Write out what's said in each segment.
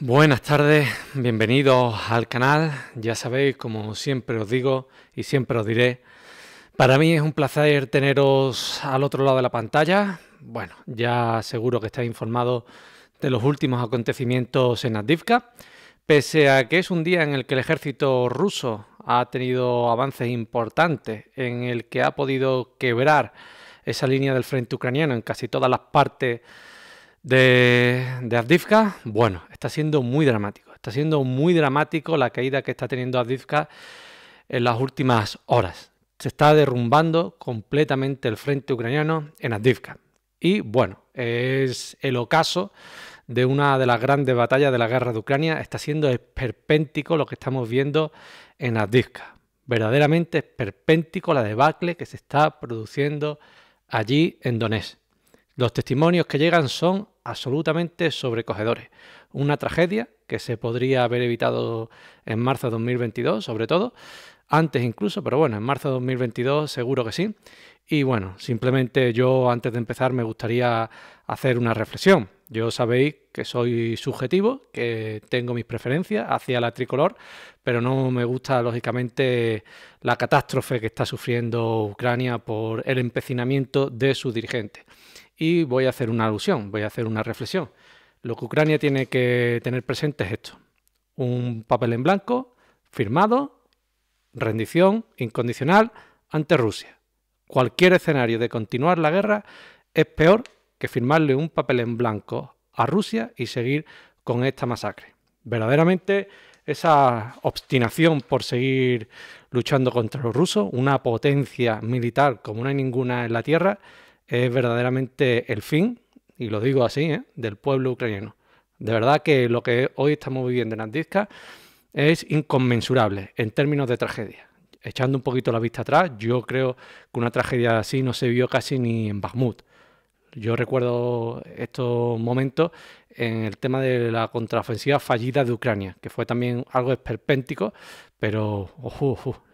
Buenas tardes, bienvenidos al canal. Ya sabéis, como siempre os digo y siempre os diré, para mí es un placer teneros al otro lado de la pantalla. Bueno, ya seguro que estáis informados de los últimos acontecimientos en Adivka. Pese a que es un día en el que el ejército ruso ha tenido avances importantes, en el que ha podido quebrar esa línea del frente ucraniano en casi todas las partes de, de bueno, está siendo muy dramático. Está siendo muy dramático la caída que está teniendo Avdivka en las últimas horas. Se está derrumbando completamente el frente ucraniano en Avdivka. Y bueno, es el ocaso de una de las grandes batallas de la guerra de Ucrania. Está siendo esperpéntico lo que estamos viendo en Avdivka. Verdaderamente esperpéntico la debacle que se está produciendo allí en Donetsk. Los testimonios que llegan son absolutamente sobrecogedores. Una tragedia que se podría haber evitado en marzo de 2022, sobre todo, antes incluso, pero bueno, en marzo de 2022 seguro que sí. Y bueno, simplemente yo antes de empezar me gustaría hacer una reflexión. Yo sabéis que soy subjetivo, que tengo mis preferencias hacia la tricolor, pero no me gusta lógicamente la catástrofe que está sufriendo Ucrania por el empecinamiento de sus dirigentes y voy a hacer una alusión, voy a hacer una reflexión. Lo que Ucrania tiene que tener presente es esto. Un papel en blanco, firmado, rendición incondicional ante Rusia. Cualquier escenario de continuar la guerra es peor que firmarle un papel en blanco a Rusia y seguir con esta masacre. Verdaderamente esa obstinación por seguir luchando contra los rusos, una potencia militar como no hay ninguna en la Tierra, es verdaderamente el fin, y lo digo así, ¿eh? del pueblo ucraniano. De verdad que lo que hoy estamos viviendo en Nazdivka es inconmensurable en términos de tragedia. Echando un poquito la vista atrás, yo creo que una tragedia así no se vio casi ni en Bakhmut. Yo recuerdo estos momentos en el tema de la contraofensiva fallida de Ucrania, que fue también algo esperpéntico, pero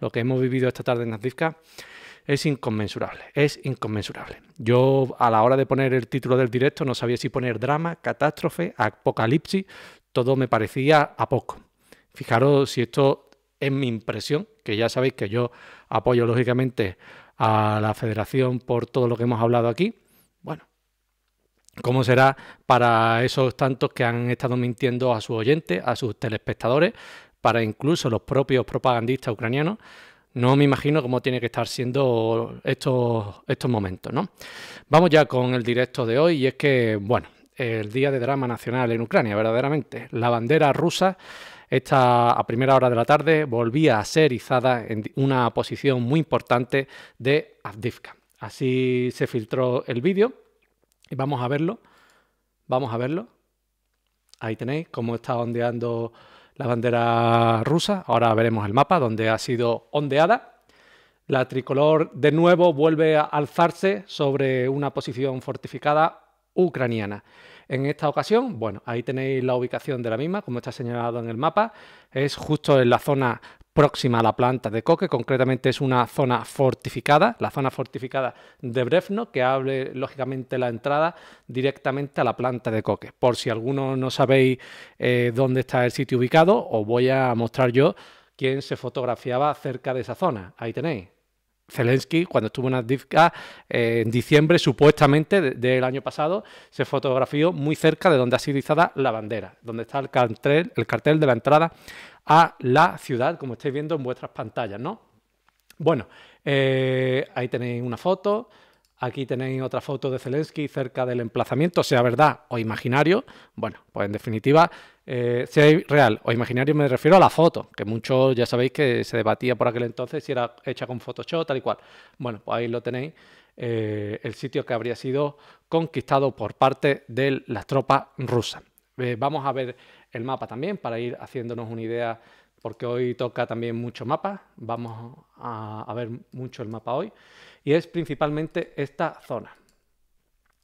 lo que hemos vivido esta tarde en Nazdivka es inconmensurable, es inconmensurable. Yo a la hora de poner el título del directo no sabía si poner drama, catástrofe, apocalipsis, todo me parecía a poco. Fijaros si esto es mi impresión, que ya sabéis que yo apoyo lógicamente a la federación por todo lo que hemos hablado aquí. Bueno, ¿cómo será para esos tantos que han estado mintiendo a sus oyentes, a sus telespectadores, para incluso los propios propagandistas ucranianos? No me imagino cómo tiene que estar siendo estos, estos momentos, ¿no? Vamos ya con el directo de hoy y es que, bueno, el día de drama nacional en Ucrania, verdaderamente. La bandera rusa, esta a primera hora de la tarde, volvía a ser izada en una posición muy importante de Avdivka. Así se filtró el vídeo y vamos a verlo. Vamos a verlo. Ahí tenéis cómo está ondeando la bandera rusa. Ahora veremos el mapa donde ha sido ondeada. La tricolor de nuevo vuelve a alzarse sobre una posición fortificada ucraniana. En esta ocasión, bueno, ahí tenéis la ubicación de la misma, como está señalado en el mapa, es justo en la zona próxima a la planta de coque, concretamente es una zona fortificada, la zona fortificada de Brefno, que abre lógicamente la entrada directamente a la planta de coque. Por si alguno no sabéis eh, dónde está el sitio ubicado, os voy a mostrar yo quién se fotografiaba cerca de esa zona. Ahí tenéis. Zelensky, cuando estuvo en eh, en diciembre, supuestamente, del año pasado, se fotografió muy cerca de donde ha sido izada la bandera, donde está el cartel, de la entrada a la ciudad, como estáis viendo en vuestras pantallas, ¿no? Bueno, eh, ahí tenéis una foto. Aquí tenéis otra foto de Zelensky cerca del emplazamiento, sea verdad o imaginario. Bueno, pues en definitiva, eh, si sea real o imaginario, me refiero a la foto, que muchos ya sabéis que se debatía por aquel entonces si era hecha con Photoshop, tal y cual. Bueno, pues ahí lo tenéis, eh, el sitio que habría sido conquistado por parte de las tropas rusas. Eh, vamos a ver el mapa también para ir haciéndonos una idea, porque hoy toca también mucho mapa, vamos a, ver mucho el mapa hoy, y es principalmente esta zona.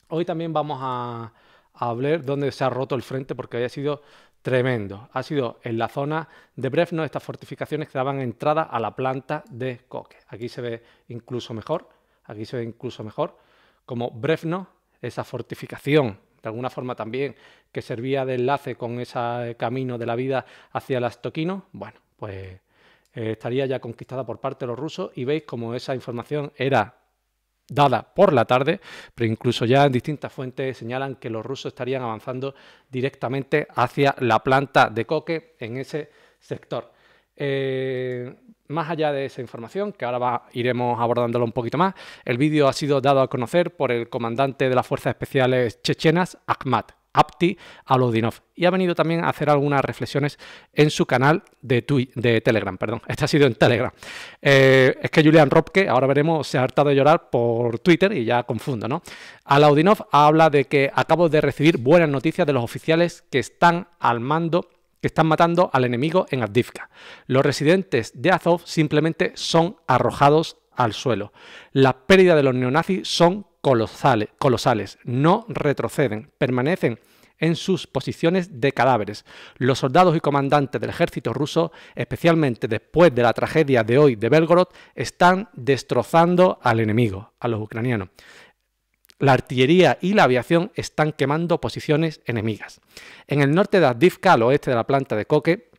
Hoy también vamos a, hablar dónde se ha roto el frente, porque había sido tremendo. Ha sido en la zona de Brefno estas fortificaciones que daban entrada a la planta de Coque. Aquí se ve incluso mejor, aquí se ve incluso mejor como Brefno, esa fortificación de alguna forma también que servía de enlace con ese camino de la vida hacia las Astoquino, bueno, pues eh, estaría ya conquistada por parte de los rusos y veis como esa información era dada por la tarde, pero incluso ya en distintas fuentes señalan que los rusos estarían avanzando directamente hacia la planta de coque en ese sector. Eh, más allá de esa información, que ahora iremos abordándolo un poquito más, el vídeo ha sido dado a conocer por el comandante de las Fuerzas Especiales Chechenas, Ahmad. Apti Alodinov. Y ha venido también a hacer algunas reflexiones en su canal de, de Telegram. Perdón, este ha sido en Telegram. Eh, es que Julian Robke, ahora veremos, se ha hartado de llorar por Twitter y ya confundo, ¿no? Alaudinov habla de que acabo de recibir buenas noticias de los oficiales que están al mando que están matando al enemigo en Avdivka. Los residentes de Azov simplemente son arrojados al suelo. La pérdida de los neonazis son colosales, colosales, no retroceden, permanecen en sus posiciones de cadáveres. Los soldados y comandantes del ejército ruso, especialmente después de la tragedia de hoy de Belgorod, están destrozando al enemigo, a los ucranianos. La artillería y la aviación están quemando posiciones enemigas. En el norte de Avdivka, al oeste de la planta de Koke,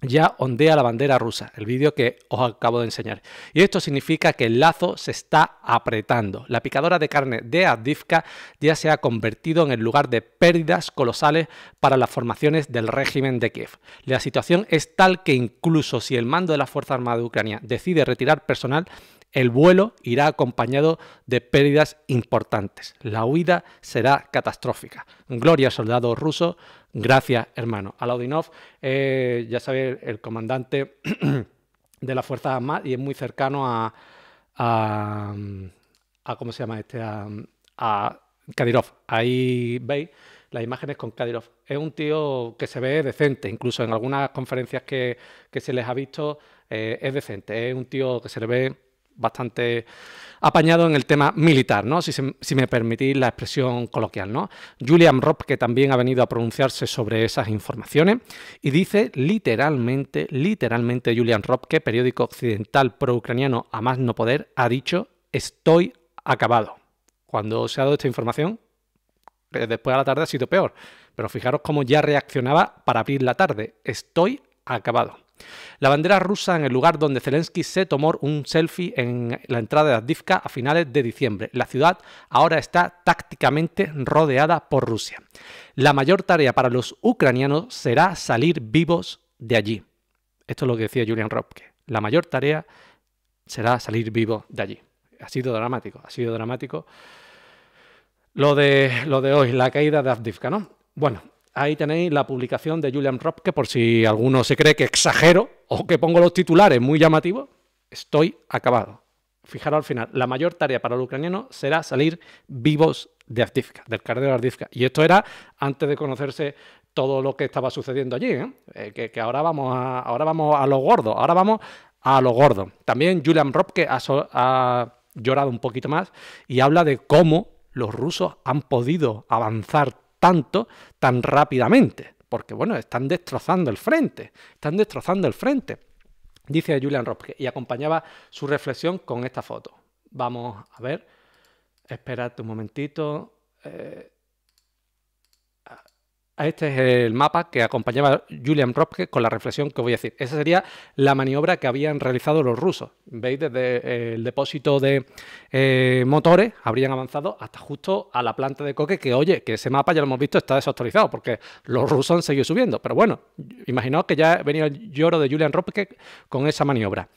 ya ondea la bandera rusa, el vídeo que os acabo de enseñar. Y esto significa que el lazo se está apretando. La picadora de carne de Adivka ya se ha convertido en el lugar de pérdidas colosales para las formaciones del régimen de Kiev. La situación es tal que incluso si el mando de la Fuerza Armada de Ucrania decide retirar personal, el vuelo irá acompañado de pérdidas importantes. La huida será catastrófica. Gloria, soldado ruso. Gracias, hermano. Alaudinov, eh, ya sabéis, el comandante de las Fuerzas Armadas y es muy cercano a, a, ¿cómo se llama este? A, a Kadyrov. Ahí veis las imágenes con Kadyrov. Es un tío que se ve decente, incluso en algunas conferencias que, se les ha visto eh, es decente. Es un tío que se le ve bastante apañado en el tema militar, ¿no? Si, me permitís la expresión coloquial. ¿no? Julian Robb, que también ha venido a pronunciarse sobre esas informaciones, y dice literalmente, literalmente Julian Robb, que periódico occidental pro-ucraniano a más no poder, ha dicho, estoy acabado. Cuando se ha dado esta información, eh, después a la tarde ha sido peor, pero fijaros cómo ya reaccionaba para abrir la tarde, estoy acabado. La bandera rusa en el lugar donde Zelensky se tomó un selfie en la entrada de Avdivka a finales de diciembre. La ciudad ahora está tácticamente rodeada por Rusia. La mayor tarea para los ucranianos será salir vivos de allí. Esto es lo que decía Julian Ropke. La mayor tarea será salir vivo de allí. Ha sido dramático, ha sido dramático lo de, lo de hoy, la caída de Avdivka, ¿no? Bueno, ahí tenéis la publicación de Julian que por si alguno se cree que exagero o que pongo los titulares muy llamativos, estoy acabado. Fijaros al final, la mayor tarea para los ucranianos será salir vivos de Ardivka, del carrero de Ardivka. Y esto era antes de conocerse todo lo que estaba sucediendo allí, ¿eh? Eh, que, ahora, vamos a, ahora vamos a lo gordo, ahora vamos a lo gordo. También Julian ropke ha, ha llorado un poquito más y habla de cómo los rusos han podido avanzar tanto tan rápidamente, porque bueno, están destrozando el frente, están destrozando el frente, dice Julian Ropke y acompañaba su reflexión con esta foto. Vamos a ver, Espérate un momentito. Eh, Ah, este es el mapa que acompañaba Julian Ropke con la reflexión que voy a decir. Esa sería la maniobra que habían realizado los rusos. Veis, desde eh, el depósito de eh, motores habrían avanzado hasta justo a la planta de coque, que oye, que ese mapa ya lo hemos visto, está desactualizado, porque los rusos han seguido subiendo. Pero bueno, imaginaos que ya venía el lloro de Julian Ropke con esa maniobra.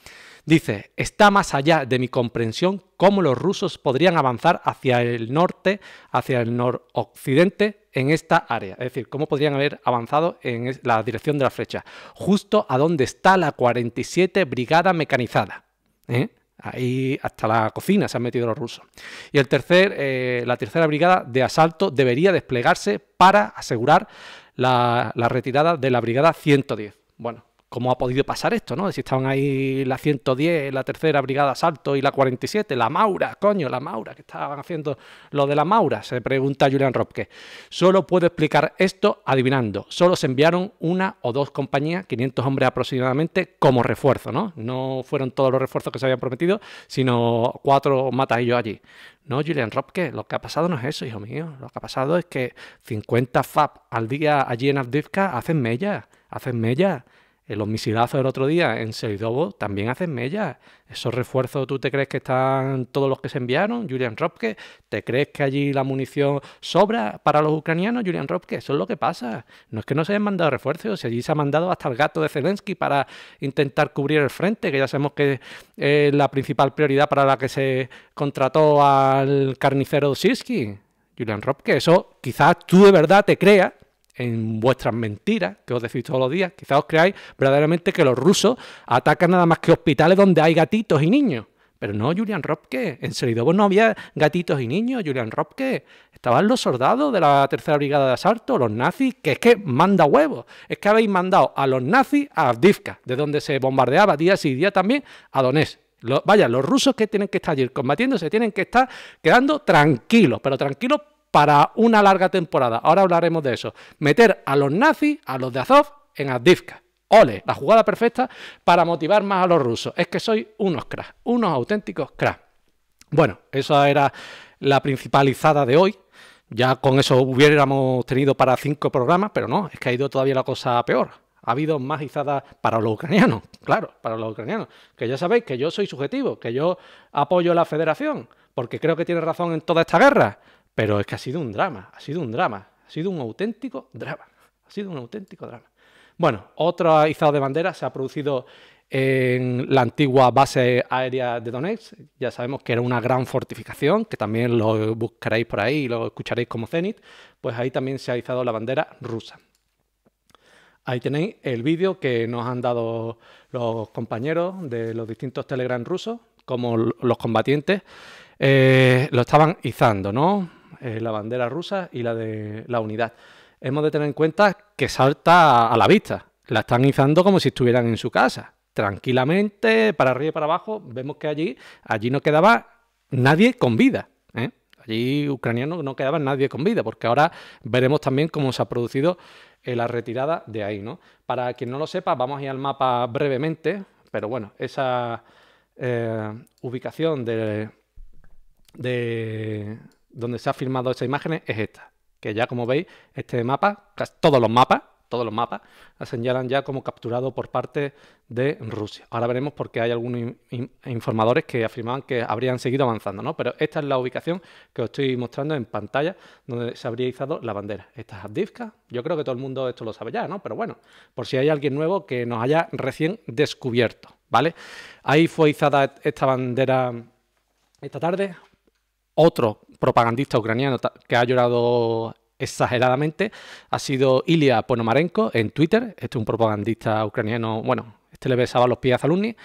Dice, está más allá de mi comprensión cómo los rusos podrían avanzar hacia el norte, hacia el noroccidente en esta área. Es decir, cómo podrían haber avanzado en la dirección de la flecha, justo a donde está la 47 Brigada Mecanizada. ¿eh? Ahí hasta la cocina se han metido los rusos. Y el tercer, eh, la tercera brigada de asalto debería desplegarse para asegurar la, la retirada de la brigada 110. Bueno, ¿Cómo ha podido pasar esto, no? Si estaban ahí la 110, la tercera brigada asalto y la 47, la Maura, coño, la Maura, que estaban haciendo lo de la Maura, se pregunta Julian Ropke. Solo puedo explicar esto adivinando. Solo se enviaron una o dos compañías, 500 hombres aproximadamente, como refuerzo, ¿no? No fueron todos los refuerzos que se habían prometido, sino cuatro matadillos allí. No, Julian Ropke, lo que ha pasado no es eso, hijo mío. Lo que ha pasado es que 50 FAP al día allí en Avdivka hacen mella, hacen mella los misilazos del otro día en Seidobo también hacen mella. Esos refuerzos, ¿tú te crees que están todos los que se enviaron? Julian Ropke, ¿te crees que allí la munición sobra para los ucranianos? Julian Ropke, eso es lo que pasa. No es que no se hayan mandado refuerzos, allí se ha mandado hasta el gato de Zelensky para intentar cubrir el frente, que ya sabemos que es la principal prioridad para la que se contrató al carnicero Sirsky, Julian Ropke, eso quizás tú de verdad te creas en vuestras mentiras que os decís todos los días. Quizás os creáis verdaderamente que los rusos atacan nada más que hospitales donde hay gatitos y niños. Pero no, Julian Ropke. En Seridobo no había gatitos y niños, Julian Ropke. Estaban los soldados de la tercera brigada de asalto, los nazis, que es que manda huevos. Es que habéis mandado a los nazis a Avdivka, de donde se bombardeaba día sí día también a Donetsk. vaya, los rusos que tienen que estar allí combatiendo se tienen que estar quedando tranquilos, pero tranquilos para una larga temporada. Ahora hablaremos de eso. Meter a los nazis, a los de Azov, en Avdivka. Ole, la jugada perfecta para motivar más a los rusos. Es que sois unos cracks, unos auténticos cracks. Bueno, esa era la principalizada de hoy. Ya con eso hubiéramos tenido para cinco programas, pero no, es que ha ido todavía la cosa peor. Ha habido más izadas para los ucranianos, claro, para los ucranianos. Que ya sabéis que yo soy subjetivo, que yo apoyo a la federación, porque creo que tiene razón en toda esta guerra. Pero es que ha sido un drama, ha sido un drama, ha sido un auténtico drama, ha sido un auténtico drama. Bueno, otro izado de bandera se ha producido en la antigua base aérea de Donetsk. Ya sabemos que era una gran fortificación, que también lo buscaréis por ahí y lo escucharéis como Zenit. Pues ahí también se ha izado la bandera rusa. Ahí tenéis el vídeo que nos han dado los compañeros de los distintos Telegram rusos, como los combatientes eh, lo estaban izando, ¿no? Eh, la bandera rusa y la de la unidad. Hemos de tener en cuenta que salta a la vista. La están izando como si estuvieran en su casa. Tranquilamente, para arriba y para abajo, vemos que allí, allí no quedaba nadie con vida. ¿eh? Allí ucraniano no quedaba nadie con vida, porque ahora veremos también cómo se ha producido eh, la retirada de ahí. ¿no? Para quien no lo sepa, vamos a ir al mapa brevemente, pero bueno, esa ubicación de, de donde se ha firmado esa imagen es esta, que ya como veis, este mapa, todos los mapas, todos los mapas, la señalan ya como capturado por parte de Rusia. Ahora veremos por qué hay algunos informadores que afirmaban que habrían seguido avanzando, ¿no? Pero esta es la ubicación que os estoy mostrando en pantalla donde se habría izado la bandera. Esta es Yo creo que todo el mundo esto lo sabe ya, ¿no? Pero bueno, por si hay alguien nuevo que nos haya recién descubierto, ¿vale? Ahí fue izada esta bandera esta tarde. Otro propagandista ucraniano que ha llorado exageradamente ha sido Ilya Ponomarenko en Twitter. Este es un propagandista ucraniano, bueno, este le besaba los pies a Zalunni.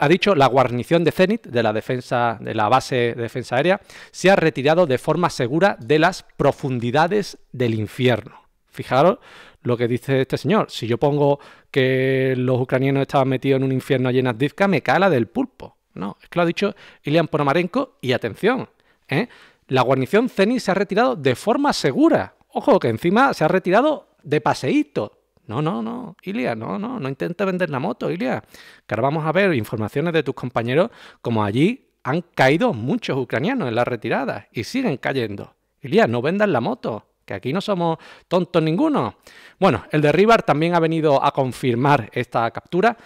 ha dicho la guarnición de Zenit, de la defensa, de la base de defensa aérea, se ha retirado de forma segura de las profundidades del infierno. Fijaros lo que dice este señor. Si yo pongo que los ucranianos estaban metidos en un infierno lleno de disca, me cala del pulpo. No, es que lo ha dicho Ilya Ponomarenko y atención, ¿eh? La guarnición Ceni se ha retirado de forma segura. Ojo, que encima se ha retirado de paseíto. No, no, no, Ilia, no, no, no intenta vender la moto, Ilia. Que ahora vamos a ver informaciones de tus compañeros como allí han caído muchos ucranianos en la retirada y siguen cayendo. Ilia, no vendas la moto, que aquí no somos tontos ninguno. Bueno, el de Rivar también ha venido a confirmar esta captura.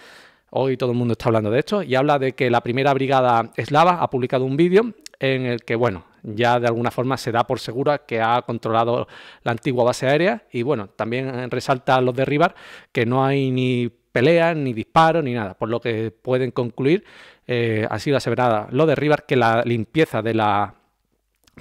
Hoy todo el mundo está hablando de esto y habla de que la primera brigada eslava ha publicado un vídeo en el que, bueno, ya de alguna forma se da por segura que ha controlado la antigua base aérea y, bueno, también resalta a los de que no hay ni peleas, ni disparos, ni nada, por lo que pueden concluir, ha eh, sido aseverada lo de que la limpieza de la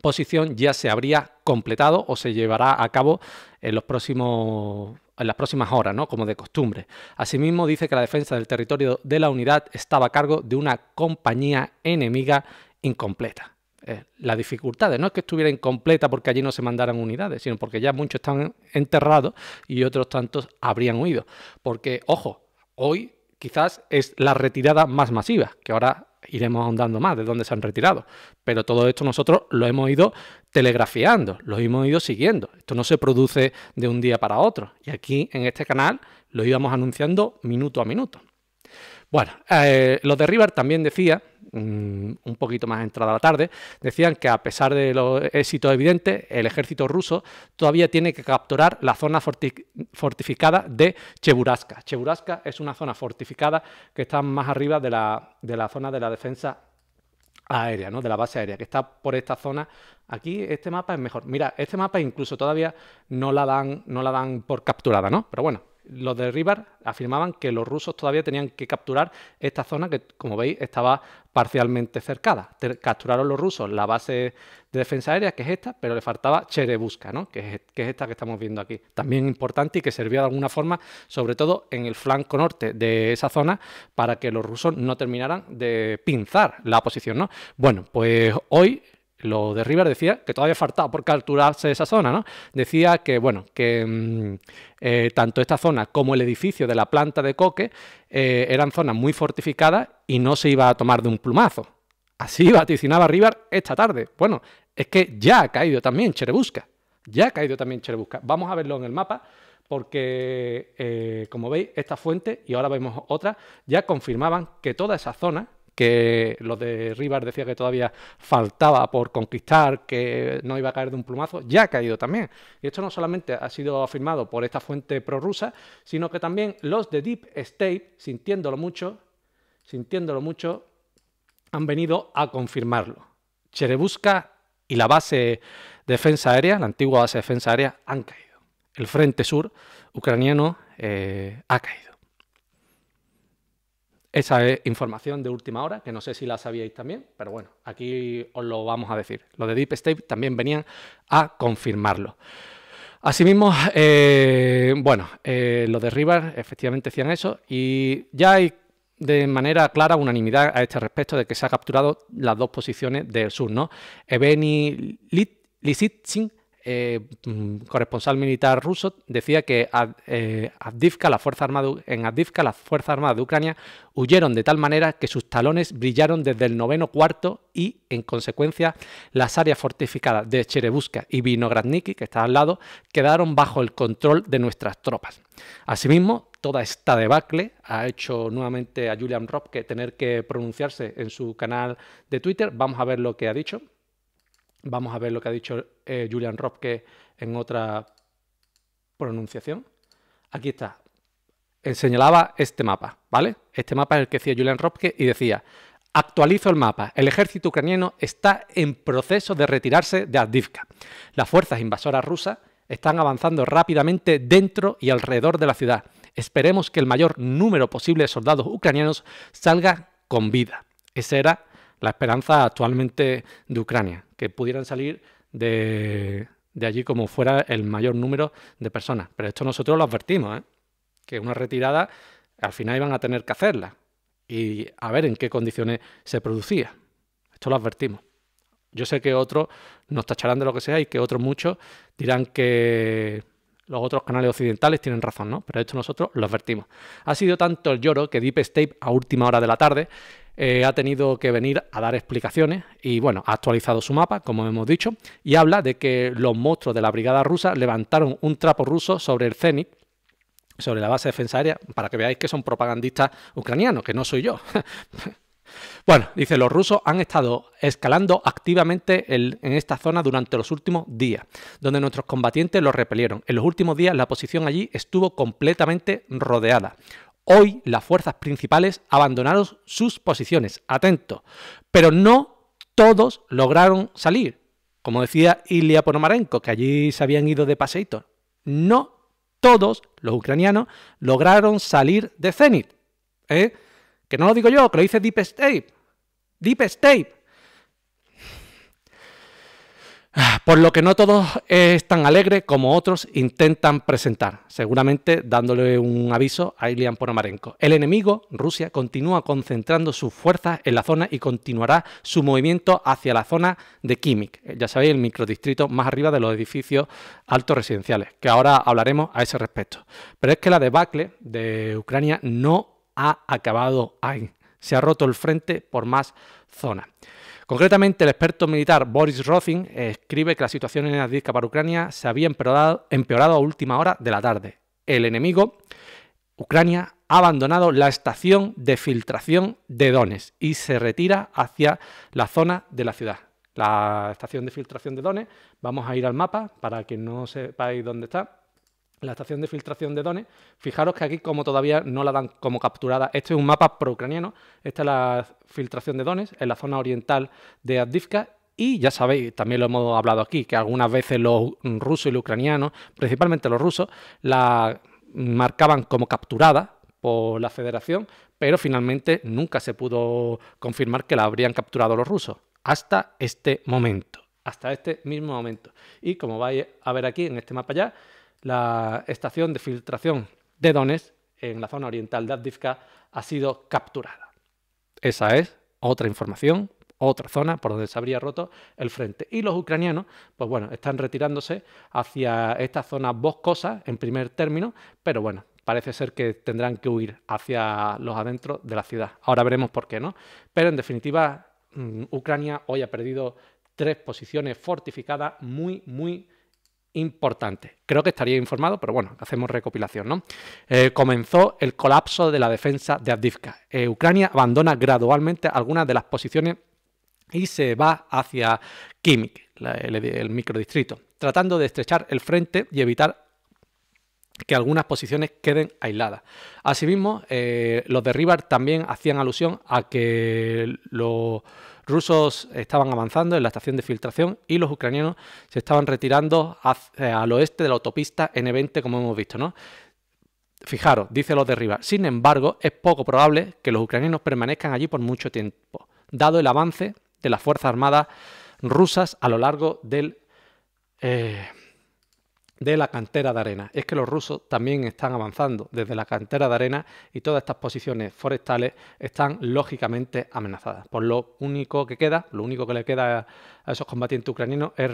posición ya se habría completado o se llevará a cabo en los próximos en las próximas horas, ¿no? como de costumbre. Asimismo, dice que la defensa del territorio de la unidad estaba a cargo de una compañía enemiga incompleta. La eh, las dificultades no es que estuviera incompleta porque allí no se mandaran unidades, sino porque ya muchos están enterrados y otros tantos habrían huido. Porque, ojo, hoy quizás es la retirada más masiva, que ahora iremos ahondando más de dónde se han retirado. Pero todo esto nosotros lo hemos ido telegrafiando, lo hemos ido siguiendo. Esto no se produce de un día para otro. Y aquí en este canal lo íbamos anunciando minuto a minuto. Bueno, eh, los de River también decía un poquito más entrada a la tarde, decían que a pesar de los éxitos evidentes, el ejército ruso todavía tiene que capturar la zona fortificada de Cheburaska. Cheburaska es una zona fortificada que está más arriba de la, de la zona de la defensa aérea, ¿no? de la base aérea, que está por esta zona. Aquí este mapa es mejor. Mira, este mapa incluso todavía no la dan, no la dan por capturada, ¿no? Pero bueno, los de Ribar afirmaban que los rusos todavía tenían que capturar esta zona que, como veis, estaba parcialmente cercada. capturaron los rusos la base de defensa aérea, que es esta, pero le faltaba Cherebuska, ¿no? que, es, que es esta que estamos viendo aquí. También importante y que servía de alguna forma, sobre todo en el flanco norte de esa zona, para que los rusos no terminaran de pinzar la posición. ¿no? Bueno, pues hoy lo de River decía que todavía faltaba por capturarse esa zona, ¿no? Decía que, bueno, que mm, eh, tanto esta zona como el edificio de la planta de coque eh, eran zonas muy fortificadas y no se iba a tomar de un plumazo. Así vaticinaba River esta tarde. Bueno, es que ya ha caído también Cherebusca. Ya ha caído también Cherebusca. Vamos a verlo en el mapa porque, eh, como veis, esta fuente y ahora vemos otra, ya confirmaban que toda esa zona que los de Rivas decía que todavía faltaba por conquistar, que no iba a caer de un plumazo, ya ha caído también. Y esto no solamente ha sido afirmado por esta fuente prorrusa, sino que también los de Deep State, sintiéndolo mucho, sintiéndolo mucho, han venido a confirmarlo. Cherebusca y la base defensa aérea, la antigua base defensa aérea, han caído. El frente sur ucraniano eh, ha caído. Esa es información de última hora, que no sé si la sabíais también, pero bueno, aquí os lo vamos a decir. Lo de Deep State también venían a confirmarlo. Asimismo, eh, bueno, eh, lo los de River efectivamente hacían eso y ya hay de manera clara unanimidad a este respecto de que se ha capturado las dos posiciones del sur, ¿no? Eveni eh, corresponsal militar ruso, decía que eh, la Fuerza Armada, en Avdivka las Fuerzas Armadas de Ucrania huyeron de tal manera que sus talones brillaron desde el noveno cuarto y, en consecuencia, las áreas fortificadas de Cherebuska y Vinogradniki, que está al lado, quedaron bajo el control de nuestras tropas. Asimismo, toda esta debacle ha hecho nuevamente a Julian Robb que tener que pronunciarse en su canal de Twitter. Vamos a ver lo que ha dicho. Vamos a ver lo que ha dicho eh, Julian Robke en otra pronunciación. Aquí está. Eh, señalaba este mapa, ¿vale? Este mapa es el que decía Julian Robke y decía, Actualizo el mapa. El ejército ucraniano está en proceso de retirarse de Avdiivka. Las fuerzas invasoras rusas están avanzando rápidamente dentro y alrededor de la ciudad. Esperemos que el mayor número posible de soldados ucranianos salga con vida. Ese era la esperanza actualmente de Ucrania, que pudieran salir de, allí como fuera el mayor número de personas. Pero esto nosotros lo advertimos, ¿eh? que una retirada al final iban a tener que hacerla y a ver en qué condiciones se producía. Esto lo advertimos. Yo sé que otros nos tacharán de lo que sea y que otros muchos dirán que los otros canales occidentales tienen razón, ¿no? Pero esto nosotros lo advertimos. Ha sido tanto el lloro que Deep State a última hora de la tarde eh, ha tenido que venir a dar explicaciones y bueno, ha actualizado su mapa, como hemos dicho, y habla de que los monstruos de la brigada rusa levantaron un trapo ruso sobre el Zenit sobre la base de defensa aérea, para que veáis que son propagandistas ucranianos, que no soy yo. Bueno, dice, los rusos han estado escalando activamente en esta zona durante los últimos días, donde nuestros combatientes los repelieron. En los últimos días la posición allí estuvo completamente rodeada. Hoy las fuerzas principales abandonaron sus posiciones, atento, pero no todos lograron salir. Como decía Ilya Ponomarenko, que allí se habían ido de paseito, no todos los ucranianos lograron salir de Zenit. ¿eh? Que no lo digo yo, que lo dice Deep State. Deep State por lo que no todos es tan alegre como otros intentan presentar, seguramente dándole un aviso a Ilian Ponomarenko. El enemigo, Rusia, continúa concentrando sus fuerzas en la zona y continuará su movimiento hacia la zona de Kimik, eh, ya sabéis, el microdistrito más arriba de los edificios altos residenciales, que ahora hablaremos a ese respecto. Pero es que la debacle de Ucrania no ha acabado ahí, se ha roto el frente por más zonas. Concretamente, el experto militar Boris Rothin eh, escribe que la situación en la para Ucrania se había empeorado, empeorado a última hora de la tarde. El enemigo, Ucrania, ha abandonado la estación de filtración de Dones y se retira hacia la zona de la ciudad. La estación de filtración de Dones, vamos a ir al mapa para que no sepáis dónde está la estación de filtración de Donetsk. Fijaros que aquí, como todavía no la dan como capturada, este es un mapa pro-ucraniano. Esta es la filtración de Donetsk en la zona oriental de Avdivka. Y ya sabéis, también lo hemos hablado aquí, que algunas veces los rusos y los ucranianos, principalmente los rusos, la marcaban como capturada por la federación, pero finalmente nunca se pudo confirmar que la habrían capturado los rusos, hasta este momento, hasta este mismo momento. Y como vais a ver aquí en este mapa ya, la estación de filtración de dones en la zona oriental de Avdivka, ha sido capturada. Esa es otra información, otra zona por donde se habría roto el frente. Y los ucranianos, pues bueno, están retirándose hacia esta zona boscosa en primer término, pero bueno, parece ser que tendrán que huir hacia los adentros de la ciudad. Ahora veremos por qué, ¿no? Pero en definitiva, mm, Ucrania hoy ha perdido tres posiciones fortificadas muy, muy importante. Creo que estaría informado, pero bueno, hacemos recopilación, ¿no? Eh, comenzó el colapso de la defensa de Avdivka. Eh, Ucrania abandona gradualmente algunas de las posiciones y se va hacia Kimik, el, microdistrito, tratando de estrechar el frente y evitar que algunas posiciones queden aisladas. Asimismo, eh, los de Rivar también hacían alusión a que los rusos estaban avanzando en la estación de filtración y los ucranianos se estaban retirando eh, al oeste de la autopista N20, como hemos visto, ¿no? Fijaros, dice los de arriba. Sin embargo, es poco probable que los ucranianos permanezcan allí por mucho tiempo, dado el avance de las Fuerzas Armadas rusas a lo largo del eh, de la cantera de arena. Es que los rusos también están avanzando desde la cantera de arena y todas estas posiciones forestales están lógicamente amenazadas. Por lo único que queda, lo único que le queda a esos combatientes ucranianos es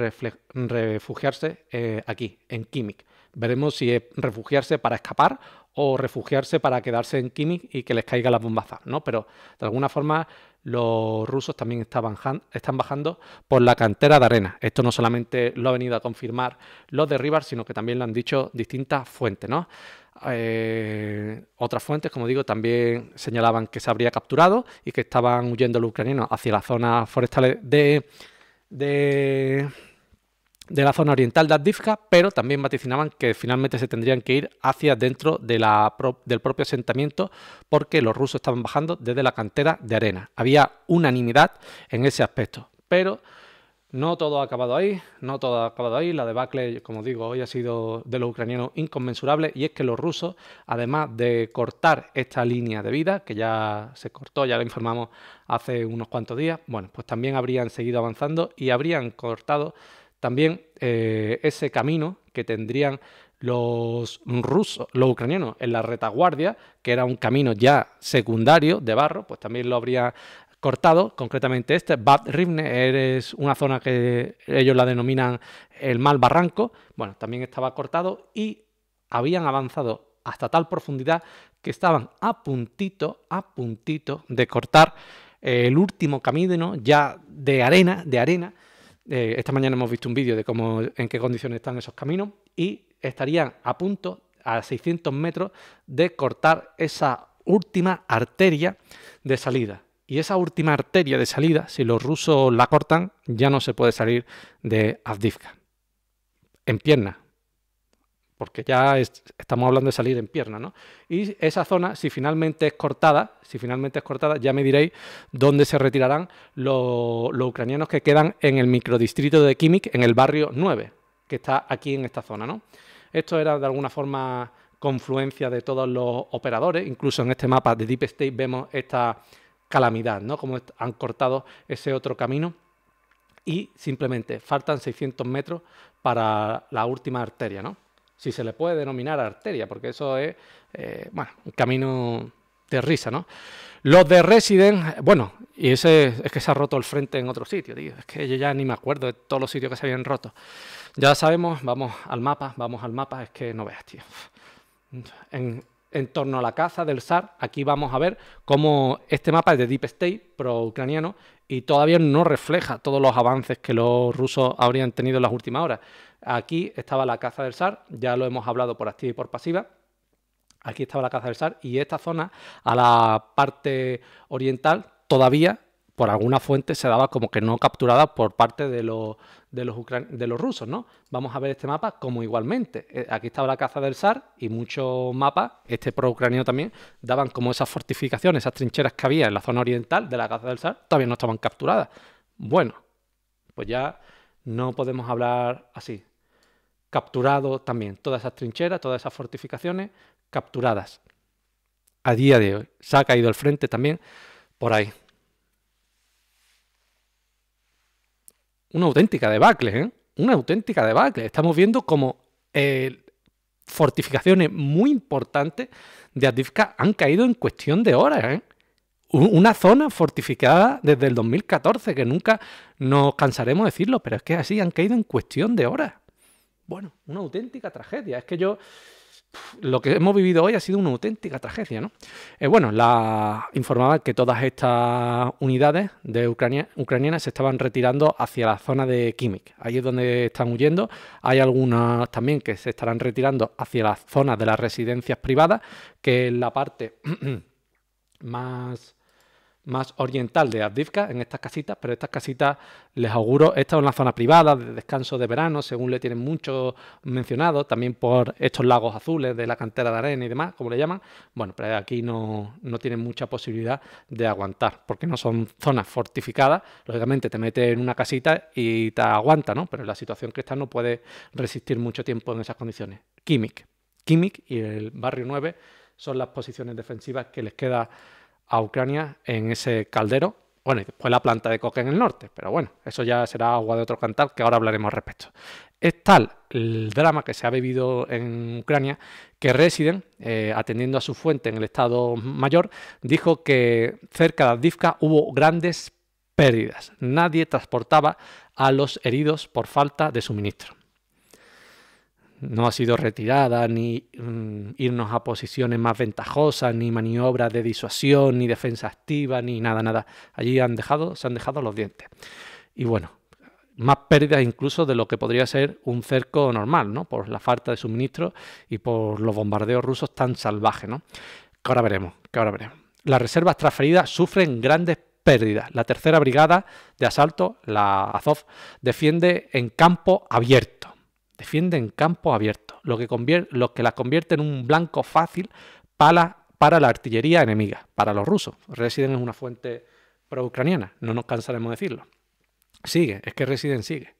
refugiarse eh, aquí, en Kimik. Veremos si es refugiarse para escapar o refugiarse para quedarse en Kimik y que les caiga la bombaza, ¿no? Pero de alguna forma los rusos también están bajando por la cantera de arena. Esto no solamente lo ha venido a confirmar los de Rivas, sino que también lo han dicho distintas fuentes, ¿no? Eh, otras fuentes, como digo, también señalaban que se habría capturado y que estaban huyendo los ucranianos hacia las zonas forestales de, de de la zona oriental de Abdifka, pero también vaticinaban que finalmente se tendrían que ir hacia dentro del propio asentamiento porque los rusos estaban bajando desde la cantera de arena. Había unanimidad en ese aspecto, pero no todo ha acabado ahí, no todo ha acabado ahí. La debacle, como digo, hoy ha sido de los ucranianos inconmensurable y es que los rusos, además de cortar esta línea de vida, que ya se cortó, ya lo informamos hace unos cuantos días, bueno, pues también habrían seguido avanzando y habrían cortado también eh, ese camino que tendrían los rusos, los ucranianos en la retaguardia, que era un camino ya secundario de barro, pues también lo habría cortado, concretamente este, Bad Rivne, es una zona que ellos la denominan el mal barranco, bueno, también estaba cortado y habían avanzado hasta tal profundidad que estaban a puntito, a puntito de cortar eh, el último camino ya de arena, de arena, eh, esta mañana hemos visto un vídeo de cómo, en qué condiciones están esos caminos y estarían a punto, a 600 metros, de cortar esa última arteria de salida. Y esa última arteria de salida, si los rusos la cortan, ya no se puede salir de Avdivka. En pierna porque ya estamos hablando de salir en pierna, ¿no? Y esa zona, si finalmente es cortada, si finalmente es cortada, ya me diréis dónde se retirarán los, ucranianos que quedan en el microdistrito de Kimik, en el barrio 9, que está aquí en esta zona, ¿no? Esto era de alguna forma confluencia de todos los operadores, incluso en este mapa de Deep State vemos esta calamidad, ¿no? Como han cortado ese otro camino y simplemente faltan 600 metros para la última arteria, ¿no? si se le puede denominar arteria, porque eso es, eh, bueno, un camino de risa, ¿no? Los de Resident, bueno, y ese es que se ha roto el frente en otro sitio, tío. Es que yo ya ni me acuerdo de todos los sitios que se habían roto. Ya sabemos, vamos al mapa, vamos al mapa, es que no veas, tío. En, en torno a la caza del SAR, aquí vamos a ver cómo este mapa es de Deep State, pro-ucraniano, y todavía no refleja todos los avances que los rusos habrían tenido en las últimas horas. Aquí estaba la caza del SAR, ya lo hemos hablado por activa y por pasiva. Aquí estaba la caza del SAR y esta zona a la parte oriental todavía por alguna fuente se daba como que no capturada por parte de los, de los, rusos, ¿no? Vamos a ver este mapa como igualmente. Eh, aquí estaba la caza del SAR y muchos mapas, este pro-ucraniano también, daban como esas fortificaciones, esas trincheras que había en la zona oriental de la caza del SAR, todavía no estaban capturadas. Bueno, pues ya no podemos hablar así. Capturado también. Todas esas trincheras, todas esas fortificaciones capturadas. A día de hoy. Se ha caído el frente también por ahí. Una auténtica debacle, ¿eh? Una auténtica debacle. Estamos viendo como eh, fortificaciones muy importantes de Adivka han caído en cuestión de horas, ¿eh? una zona fortificada desde el 2014, que nunca nos cansaremos de decirlo, pero es que así han caído en cuestión de horas. Bueno, una auténtica tragedia. Es que yo lo que hemos vivido hoy ha sido una auténtica tragedia, ¿no? Eh, bueno, la, informaba que todas estas unidades de Ucrania, ucranianas se estaban retirando hacia la zona de Kimik. Ahí es donde están huyendo. Hay algunas también que se estarán retirando hacia la zona de las residencias privadas, que es la parte más más oriental de Abdivka, en estas casitas, pero estas casitas, les auguro, esta es una zona privada de descanso de verano, según le tienen mucho mencionado, también por estos lagos azules de la cantera de arena y demás, como le llaman. Bueno, pero aquí no, tienen mucha posibilidad de aguantar, porque no son zonas fortificadas. Lógicamente te metes en una casita y te aguanta, ¿no? Pero en la situación que está no puede resistir mucho tiempo en esas condiciones. Kimik. Kimik y el barrio 9 son las posiciones defensivas que les queda a Ucrania en ese caldero. Bueno, y después la planta de coca en el norte, pero bueno, eso ya será agua de otro cantar que ahora hablaremos al respecto. Es tal el drama que se ha vivido en Ucrania que Residen, eh, atendiendo a su fuente en el Estado Mayor, dijo que cerca de Avdivka hubo grandes pérdidas. Nadie transportaba a los heridos por falta de suministro no ha sido retirada, ni mm, irnos a posiciones más ventajosas, ni maniobras de disuasión, ni defensa activa, ni nada, nada. Allí han dejado, se han dejado los dientes. Y bueno, más pérdidas incluso de lo que podría ser un cerco normal, ¿no? Por la falta de suministro y por los bombardeos rusos tan salvajes, ¿no? Que ahora veremos, que ahora veremos. Las reservas transferidas sufren grandes pérdidas. La tercera brigada de asalto, la Azov, defiende en campo abierto Defienden campos abiertos, lo que, que las convierte en un blanco fácil para la, artillería enemiga, para los rusos. Residen es una fuente pro-ucraniana, no nos cansaremos de decirlo. Sigue, es que Residen sigue.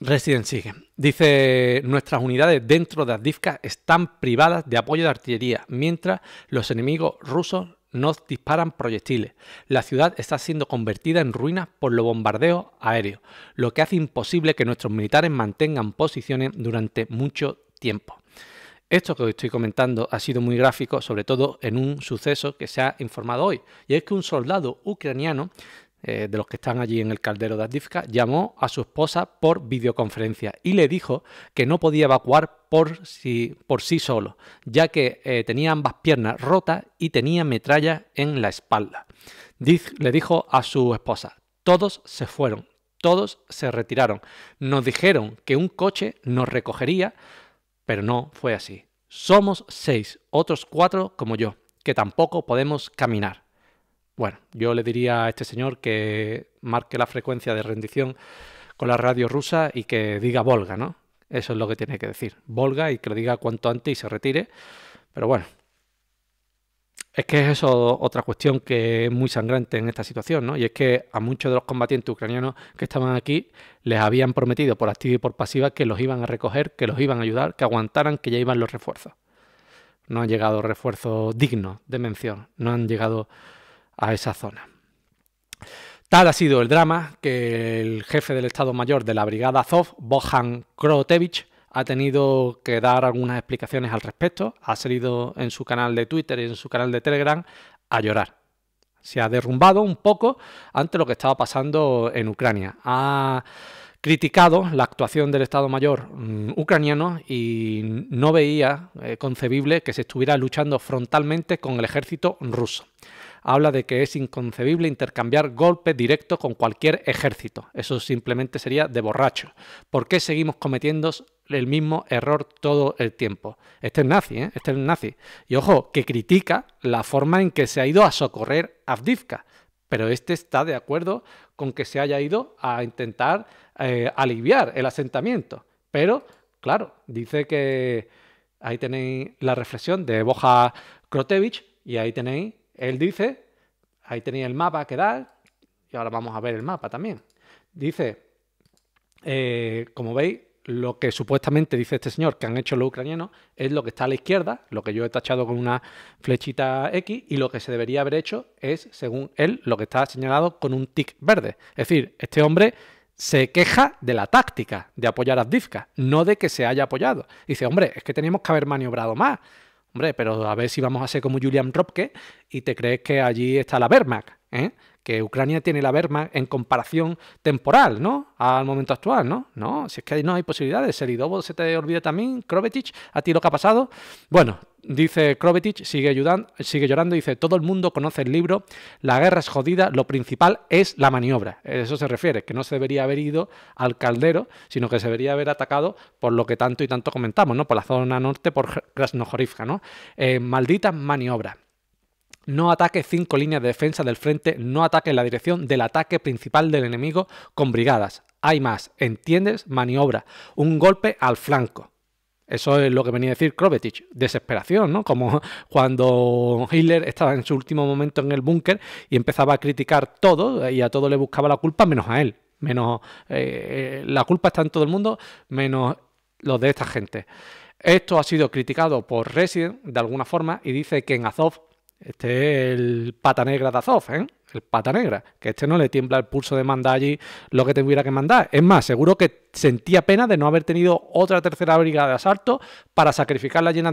Residen sigue. Dice, nuestras unidades dentro de Avdivka están privadas de apoyo de artillería, mientras los enemigos rusos nos disparan proyectiles. La ciudad está siendo convertida en ruinas por los bombardeos aéreos, lo que hace imposible que nuestros militares mantengan posiciones durante mucho tiempo. Esto que os estoy comentando ha sido muy gráfico, sobre todo en un suceso que se ha informado hoy, y es que un soldado ucraniano eh, de los que están allí en el caldero de Adifka, llamó a su esposa por videoconferencia y le dijo que no podía evacuar por sí, por sí solo, ya que eh, tenía ambas piernas rotas y tenía metralla en la espalda. Diz, le dijo a su esposa, todos se fueron, todos se retiraron. Nos dijeron que un coche nos recogería, pero no fue así. Somos seis, otros cuatro como yo, que tampoco podemos caminar. Bueno, yo le diría a este señor que marque la frecuencia de rendición con la radio rusa y que diga Volga, ¿no? Eso es lo que tiene que decir. Volga y que lo diga cuanto antes y se retire. Pero bueno, es que es eso otra cuestión que es muy sangrante en esta situación, ¿no? Y es que a muchos de los combatientes ucranianos que estaban aquí les habían prometido por activa y por pasiva que los iban a recoger, que los iban a ayudar, que aguantaran, que ya iban los refuerzos. No han llegado refuerzos dignos de mención, no han llegado a esa zona. Tal ha sido el drama que el jefe del Estado Mayor de la Brigada Azov, ...Bohan Krotevich, ha tenido que dar algunas explicaciones al respecto. Ha salido en su canal de Twitter y en su canal de Telegram a llorar. Se ha derrumbado un poco ante lo que estaba pasando en Ucrania. Ha criticado la actuación del Estado Mayor mm, ucraniano y no veía eh, concebible que se estuviera luchando frontalmente con el ejército ruso habla de que es inconcebible intercambiar golpes directos con cualquier ejército. Eso simplemente sería de borracho. ¿Por qué seguimos cometiendo el mismo error todo el tiempo. Este es nazi, ¿eh? Este es nazi. Y ojo, que critica la forma en que se ha ido a socorrer a Avdivka. Pero este está de acuerdo con que se haya ido a intentar eh, aliviar el asentamiento. Pero, claro, dice que ahí tenéis la reflexión de Boja Krotevich y ahí tenéis él dice, ahí tenía el mapa que dar, y ahora vamos a ver el mapa también. Dice, eh, como veis, lo que supuestamente dice este señor que han hecho los ucranianos es lo que está a la izquierda, lo que yo he tachado con una flechita X, y lo que se debería haber hecho es, según él, lo que está señalado con un tic verde. Es decir, este hombre se queja de la táctica de apoyar a Zdivka, no de que se haya apoyado. Dice, hombre, es que teníamos que haber maniobrado más. Hombre, pero a ver si vamos a ser como Julian Ropke y te crees que allí está la Bermac. ¿eh? que Ucrania tiene la Berma en comparación temporal, ¿no? Al momento actual, ¿no? No, si es que no hay posibilidades. Seridobo se te olvida también, Krovetich, a ti lo que ha pasado. Bueno, dice Krovetich, sigue, ayudando, sigue llorando, dice, todo el mundo conoce el libro, la guerra es jodida, lo principal es la maniobra. Eso se refiere, que no se debería haber ido al caldero, sino que se debería haber atacado por lo que tanto y tanto comentamos, ¿no? Por la zona norte, por Krasnohorivka, ¿no? Eh, malditas no ataque cinco líneas de defensa del frente, no ataque en la dirección del ataque principal del enemigo con brigadas. Hay más, ¿entiendes? Maniobra, un golpe al flanco. Eso es lo que venía a decir Krovetich, desesperación, ¿no? Como cuando Hitler estaba en su último momento en el búnker y empezaba a criticar todo y a todo le buscaba la culpa menos a él. Menos eh, la culpa está en todo el mundo, menos los de esta gente. Esto ha sido criticado por Resident de alguna forma y dice que en Azov este es el pata negra de Azov, ¿eh? El pata negra. Que este no le tiembla el pulso de mandar allí lo que tuviera que mandar. Es más, seguro que sentía pena de no haber tenido otra tercera brigada de asalto para sacrificarla la llena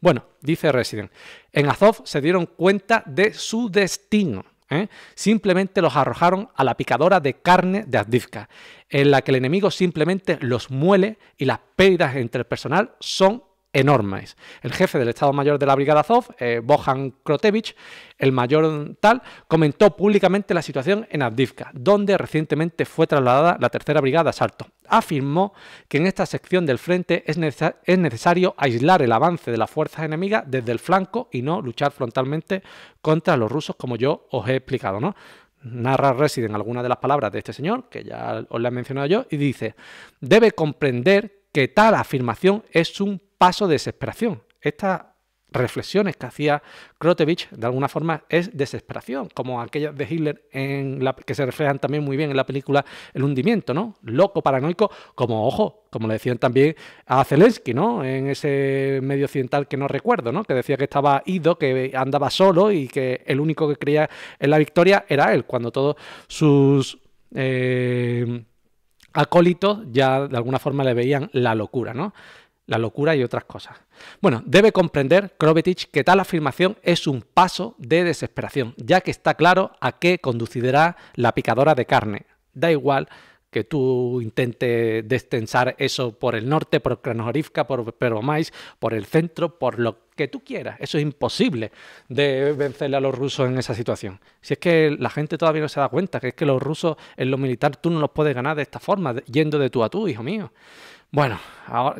Bueno, dice Resident. En Azov se dieron cuenta de su destino. ¿eh? simplemente los arrojaron a la picadora de carne de Avdivka, en la que el enemigo simplemente los muele y las pérdidas entre el personal son enormes. El jefe del Estado Mayor de la Brigada Azov, eh, Bohan Krotevich, el mayor tal, comentó públicamente la situación en Avdivka, donde recientemente fue trasladada la tercera brigada Salto. Afirmó que en esta sección del frente es, es necesario aislar el avance de las fuerzas enemigas desde el flanco y no luchar frontalmente contra los rusos como yo os he explicado, ¿no? narra Residen algunas de las palabras de este señor, que ya os le he mencionado yo, y dice, debe comprender que tal afirmación es un paso de desesperación. Estas reflexiones que hacía Krotevich, de alguna forma, es desesperación, como aquellas de Hitler en la, que se reflejan también muy bien en la película El hundimiento, ¿no? Loco, paranoico, como ojo, como le decían también a Zelensky, ¿no? En ese medio occidental que no recuerdo, ¿no? Que decía que estaba ido, que andaba solo y que el único que creía en la victoria era él, cuando todos sus... Eh, acólitos ya de alguna forma le veían la locura, ¿no? la locura y otras cosas. Bueno, debe comprender Krovetich que tal afirmación es un paso de desesperación, ya que está claro a qué conducirá la picadora de carne. Da igual que tú intentes destensar eso por el norte, por pero por Peromais, por el centro, por lo que tú quieras. Eso es imposible de vencerle a los rusos en esa situación. Si es que la gente todavía no se da cuenta que es que los rusos en lo militar tú no los puedes ganar de esta forma, yendo de tú a tú, hijo mío. Bueno, ahora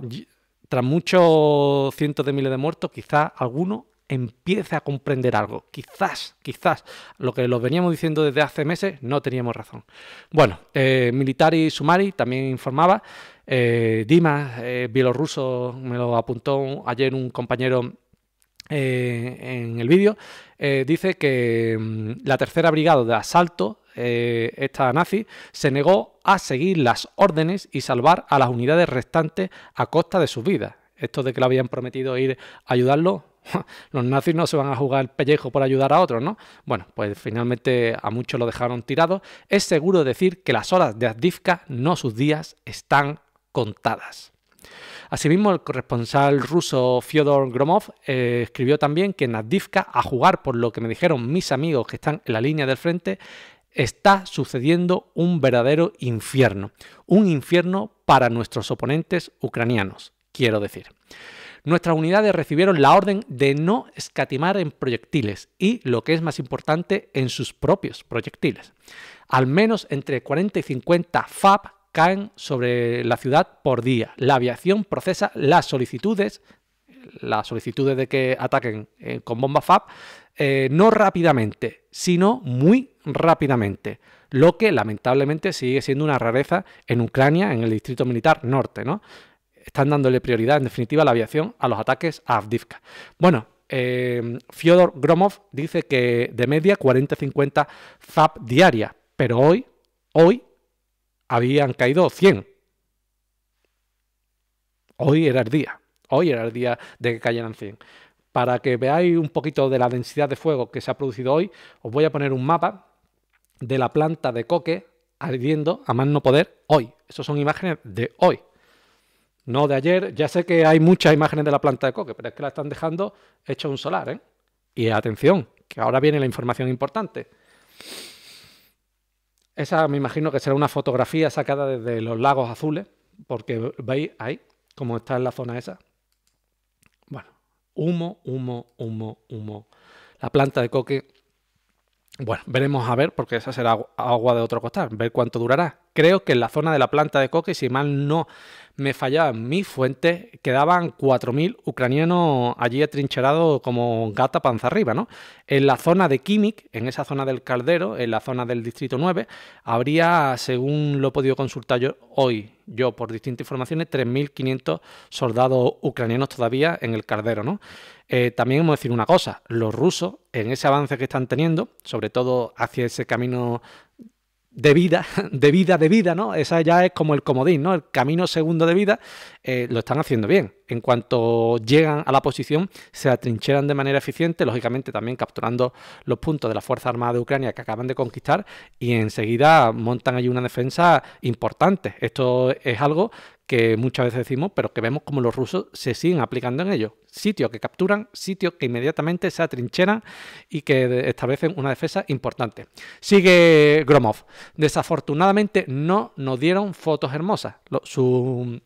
tras muchos cientos de miles de muertos, quizás alguno empiece a comprender algo. Quizás, quizás, lo que los veníamos diciendo desde hace meses, no teníamos razón. Bueno, eh, Militari Sumari también informaba, eh, Dimas, eh, bielorruso, me lo apuntó ayer un compañero eh, en el vídeo, dice que mm, la tercera brigada de asalto, esta nazi, se negó a seguir las órdenes y salvar a las unidades restantes a costa de sus vidas. Esto de que le habían prometido ir a ayudarlo, los nazis no se van a jugar el pellejo por ayudar a otros, ¿no? Bueno, pues finalmente a muchos lo dejaron tirado. Es seguro decir que las horas de Azdivka, no sus días, están contadas. Asimismo, el corresponsal ruso Fyodor Gromov eh, escribió también que en Azdivka, a jugar por lo que me dijeron mis amigos que están en la línea del frente, está sucediendo un verdadero infierno, un infierno para nuestros oponentes ucranianos, quiero decir. Nuestras unidades recibieron la orden de no escatimar en proyectiles y, lo que es más importante, en sus propios proyectiles. Al menos entre 40 y 50 FAB caen sobre la ciudad por día. La aviación procesa las solicitudes las solicitudes de que ataquen eh, con bomba FAB eh, no rápidamente, sino muy rápidamente, lo que lamentablemente sigue siendo una rareza en Ucrania, en el distrito militar norte, ¿no? Están dándole prioridad, en definitiva, a la aviación a los ataques a Avdivka. Bueno, eh, Fyodor Gromov dice que de media 40-50 FAP diaria, pero hoy, hoy habían caído 100. Hoy era el día, hoy era el día de que cayeran 100. Para que veáis un poquito de la densidad de fuego que se ha producido hoy, os voy a poner un mapa de la planta de coque ardiendo a más no poder hoy. Esas son imágenes de hoy, no de ayer. Ya sé que hay muchas imágenes de la planta de coque, pero es que la están dejando hecha un solar. ¿eh? Y atención, que ahora viene la información importante. Esa me imagino que será una fotografía sacada desde los lagos azules, porque veis ahí cómo está en la zona esa. Humo, humo, humo, humo. La planta de coque, bueno, veremos a ver, porque esa será agua de otro costal, ver cuánto durará creo que en la zona de la planta de coque, si mal no me fallaban mis fuentes, quedaban 4.000 ucranianos allí atrincherados como gata panza arriba, ¿no? En la zona de Kimik, en esa zona del caldero, en la zona del distrito 9, habría, según lo he podido consultar yo hoy, yo por distintas informaciones, 3.500 soldados ucranianos todavía en el caldero, ¿no? Eh, también hemos decir una cosa, los rusos, en ese avance que están teniendo, sobre todo hacia ese camino de vida, de vida, de vida, ¿no? Esa ya es como el comodín, ¿no? El camino segundo de vida eh, lo están haciendo bien. En cuanto llegan a la posición, se atrincheran de manera eficiente, lógicamente también capturando los puntos de la Fuerza Armada de Ucrania que acaban de conquistar y enseguida montan allí una defensa importante. Esto es algo que muchas veces decimos, pero que vemos como los rusos se siguen aplicando en ellos. Sitios que capturan, sitios que inmediatamente se atrincheran y que establecen una defensa importante. Sigue Gromov. Desafortunadamente no nos dieron fotos hermosas. su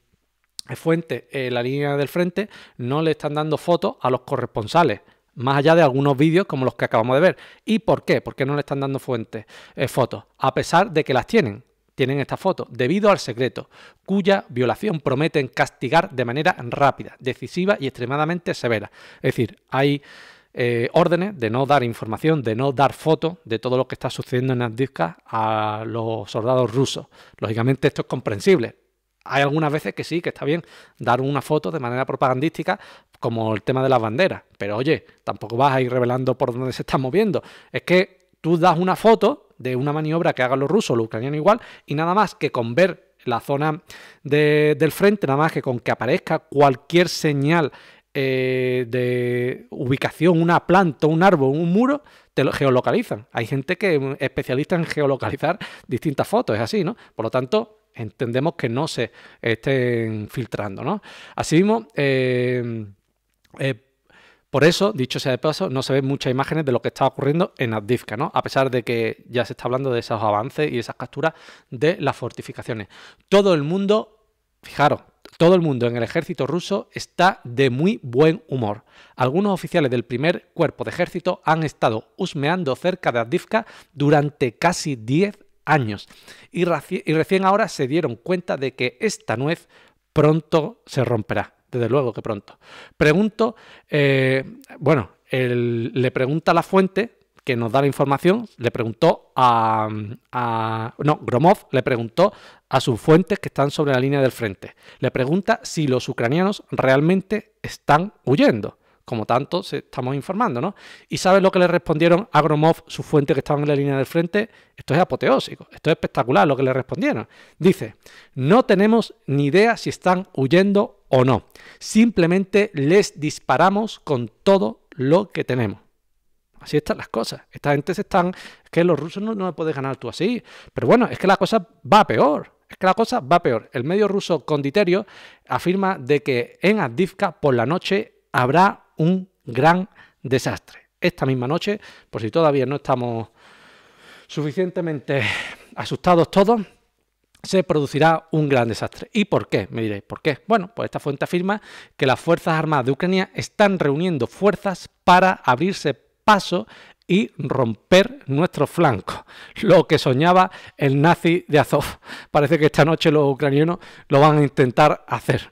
eh, fuente, eh, la línea del frente, no le están dando fotos a los corresponsales más allá de algunos vídeos como los que acabamos de ver. ¿Y por qué? Porque qué no le están dando fuentes, eh, fotos? A pesar de que las tienen tienen esta foto, debido al secreto, cuya violación prometen castigar de manera rápida, decisiva y extremadamente severa. Es decir, hay eh, órdenes de no dar información, de no dar fotos de todo lo que está sucediendo en discas a los soldados rusos. Lógicamente esto es comprensible. Hay algunas veces que sí, que está bien dar una foto de manera propagandística, como el tema de las banderas. Pero oye, tampoco vas a ir revelando por dónde se están moviendo. Es que tú das una foto de una maniobra que hagan los rusos, los ucranianos igual, y nada más que con ver la zona del frente, nada más que con que aparezca cualquier señal eh, de ubicación, una planta, un árbol, un muro, te lo geolocalizan. Hay gente que es especialista en geolocalizar distintas fotos, es así, ¿no? Por lo tanto, entendemos que no se estén filtrando, ¿no? Asimismo, eh, eh por eso, dicho sea de paso, no se ven muchas imágenes de lo que está ocurriendo en Avdivka, ¿no? A pesar de que ya se está hablando de esos avances y esas capturas de las fortificaciones. Todo el mundo, fijaros, todo el mundo en el ejército ruso está de muy buen humor. Algunos oficiales del primer cuerpo de ejército han estado husmeando cerca de Avdivka durante casi 10 años y recién ahora se dieron cuenta de que esta nuez pronto se romperá desde luego que pronto. Pregunto, eh, bueno, le pregunta a la fuente que nos da la información, le preguntó a, a, No, Gromov le preguntó a sus fuentes que están sobre la línea del frente. Le pregunta si los ucranianos realmente están huyendo como tanto se estamos informando, ¿no? ¿Y sabes lo que le respondieron a Gromov, su fuente que estaba en la línea del frente? Esto es apoteósico, esto es espectacular lo que le respondieron. Dice, no tenemos ni idea si están huyendo o no. Simplemente les disparamos con todo lo que tenemos. Así están las cosas. Esta gente se están... Es que los rusos no, me puedes ganar tú así. Pero bueno, es que la cosa va peor. Es que la cosa va peor. El medio ruso Conditerio afirma de que en Avdivka por la noche habrá un gran desastre. Esta misma noche, por si todavía no estamos suficientemente asustados todos, se producirá un gran desastre. ¿Y por qué? Me diréis, ¿por qué? Bueno, pues esta fuente afirma que las Fuerzas Armadas de Ucrania están reuniendo fuerzas para abrirse paso y romper nuestro flanco, lo que soñaba el nazi de Azov. Parece que esta noche los ucranianos lo van a intentar hacer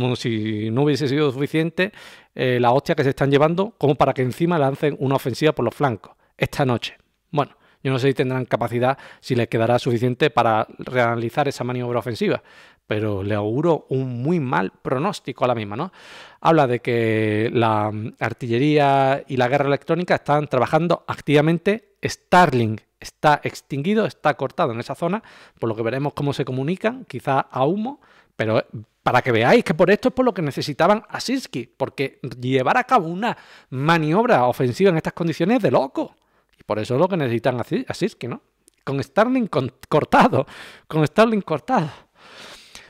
como si no hubiese sido suficiente eh, la hostia que se están llevando, como para que encima lancen una ofensiva por los flancos esta noche. Bueno, yo no sé si tendrán capacidad, si les quedará suficiente para realizar esa maniobra ofensiva, pero le auguro un muy mal pronóstico a la misma, ¿no? Habla de que la mm, artillería y la guerra electrónica están trabajando activamente. Starlink está extinguido, está cortado en esa zona, por lo que veremos cómo se comunican, quizá a humo, pero para que veáis que por esto es por lo que necesitaban a Siski, porque llevar a cabo una maniobra ofensiva en estas condiciones es de loco. Y por eso es lo que necesitan a Siski, ¿no? Con Starling cortado, con Starling cortado.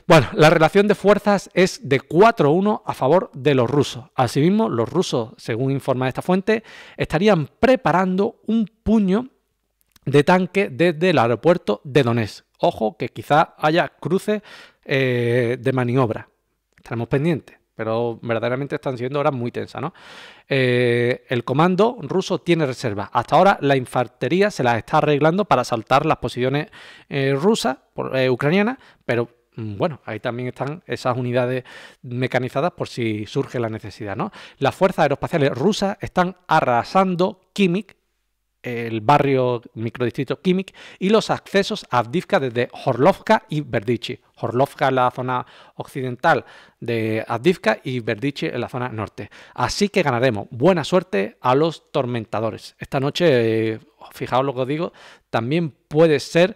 Bueno, la relación de fuerzas es de 4-1 a favor de los rusos. Asimismo, los rusos, según informa esta fuente, estarían preparando un puño de tanque desde el aeropuerto de Donetsk. Ojo que quizá haya cruces eh, de maniobra. Estaremos pendientes, pero verdaderamente están siendo horas muy tensas, ¿no? Eh, el comando ruso tiene reservas. Hasta ahora la infantería se las está arreglando para saltar las posiciones eh, rusas, ucranianas, pero mm, bueno, ahí también están esas unidades mecanizadas por si surge la necesidad, ¿no? Las fuerzas aeroespaciales rusas están arrasando Kimik, el barrio microdistrito Kimik y los accesos a Avdivka desde Horlovka y Verdichi. Horlovka en la zona occidental de Avdivka y Verdichi en la zona norte. Así que ganaremos. Buena suerte a los tormentadores. Esta noche, eh, fijaos lo que os digo, también puede ser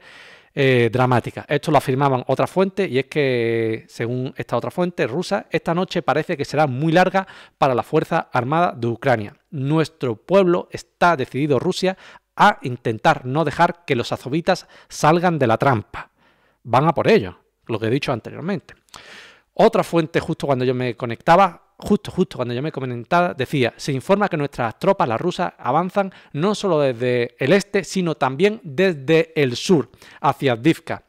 eh, dramática. Esto lo afirmaban otra fuente y es que, según esta otra fuente rusa, esta noche parece que será muy larga para la Fuerza Armada de Ucrania. Nuestro pueblo está decidido, Rusia, a intentar no dejar que los azovitas salgan de la trampa. Van a por ello, lo que he dicho anteriormente. Otra fuente, justo cuando yo me conectaba, Justo, justo cuando yo me comentaba, decía, se informa que nuestras tropas, las rusas, avanzan no solo desde el este, sino también desde el sur, hacia Divka,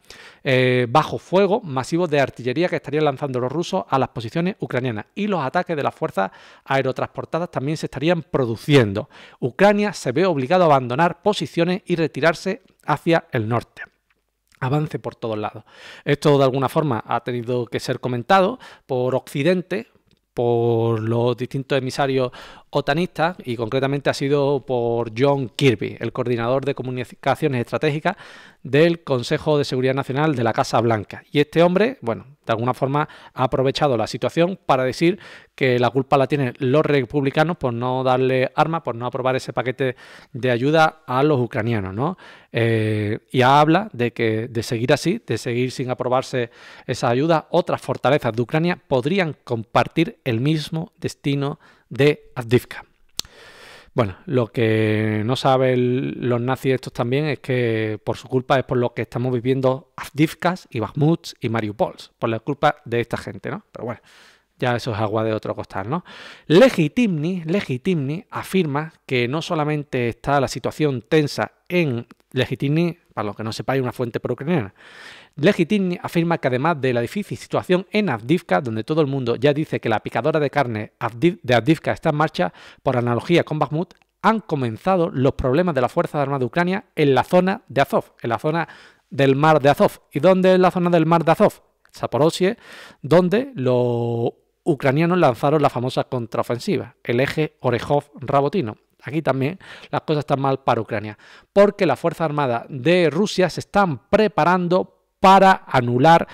eh, bajo fuego masivo de artillería que estarían lanzando los rusos a las posiciones ucranianas y los ataques de las fuerzas aerotransportadas también se estarían produciendo. Ucrania se ve obligado a abandonar posiciones y retirarse hacia el norte avance por todos lados. Esto de alguna forma ha tenido que ser comentado por Occidente, por los distintos emisarios otanistas y concretamente ha sido por John Kirby, el coordinador de comunicaciones estratégicas del Consejo de Seguridad Nacional de la Casa Blanca. Y este hombre, bueno, de alguna forma ha aprovechado la situación para decir que la culpa la tienen los republicanos por no darle armas, por no aprobar ese paquete de ayuda a los ucranianos, eh, y habla de que de seguir así, de seguir sin aprobarse esa ayuda, otras fortalezas de Ucrania podrían compartir el mismo destino de Azdivka. Bueno, lo que no saben los nazis estos también es que por su culpa es por lo que estamos viviendo Avdivkas y Bakhmuts y Mariupols, por la culpa de esta gente, ¿no? Pero bueno, ya eso es agua de otro costal, ¿no? Legitimni, Legitimni afirma que no solamente está la situación tensa en Legitimni, para los que no sepáis, una fuente pro-ucraniana. Legitim afirma que además de la difícil situación en Avdivka, donde todo el mundo ya dice que la picadora de carne de Avdivka está en marcha, por analogía con Bakhmut, han comenzado los problemas de las Fuerzas Armadas de Ucrania en la zona de Azov, en la zona del mar de Azov. ¿Y dónde es la zona del mar de Azov? Saporosie, donde los ucranianos lanzaron la famosa contraofensiva, el eje Orejov-Rabotino. Aquí también las cosas están mal para Ucrania, porque las Fuerzas Armadas de Rusia se están preparando para anular